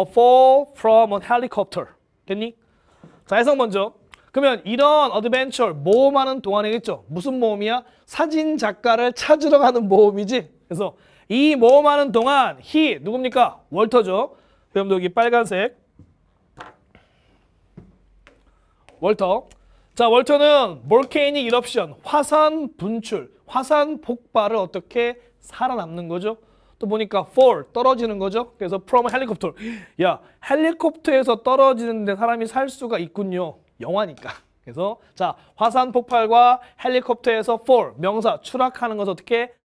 A fall from a helicopter. 됐니? 자, 해석 먼저. 그러면 이런 어드벤처 모험하는 동안이겠죠. 무슨 모험이야? 사진 작가를 찾으러 가는 모험이지. 그래서 이 모험하는 동안 he 누굽니까? 월터죠. 여러 여기 빨간색 월터. 자, 월터는 몰케이닉 이럽션, 화산 분출, 화산 폭발을 어떻게 살아남는 거죠? 또 보니까 fall 떨어지는 거죠. 그래서 from 헬리콥터. 야 헬리콥터에서 떨어지는데 사람이 살 수가 있군요. 영화니까. 그래서 자 화산 폭발과 헬리콥터에서 fall 명사 추락하는 것을 어떻게